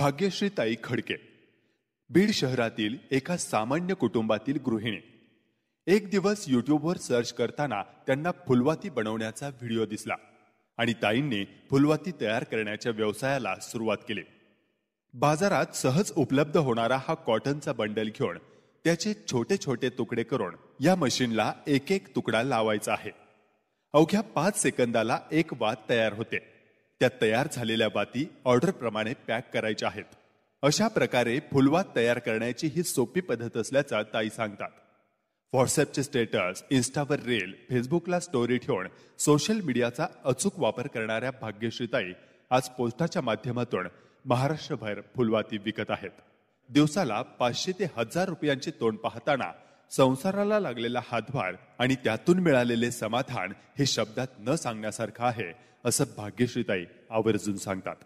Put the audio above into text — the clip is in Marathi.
भाग्यश्री ताई खडके बीड शहरातील एका सामान्य कुटुंबातील गृहिणी एक दिवस युट्यूबवर सर्च करताना त्यांना फुलवाती बनवण्याचा व्हिडिओ दिसला आणि ताईंनी फुलवाती तयार करण्याच्या व्यवसायाला सुरुवात केली बाजारात सहज उपलब्ध होणारा हा कॉटनचा बंडल घेऊन त्याचे छोटे छोटे तुकडे करून या मशीनला एक एक तुकडा लावायचा आहे अवघ्या पाच सेकंदाला एक वाद तयार होते त्या तयार झालेल्या बाती ऑर्डरप्रमाणे पॅक करायच्या आहेत अशा प्रकारे फुलवात तयार करण्याची ही सोपी पद्धत असल्याचा ताई सांगतात व्हॉट्सअपचे स्टेटस इन्स्टावर रील फेसबुकला स्टोरी ठेवून सोशल मीडियाचा अचूक वापर करणाऱ्या भाग्यश्रीताई आज पोस्टाच्या माध्यमातून महाराष्ट्रभर फुलवाती विकत आहेत दिवसाला पाचशे ते हजार रुपयांची तोंड पाहताना संसाराला लागलेला हातभार आणि त्यातून मिळालेले समाधान हे शब्दात न सांगण्यासारखं आहे असं भाग्यश्रीताई आवर्जून सांगतात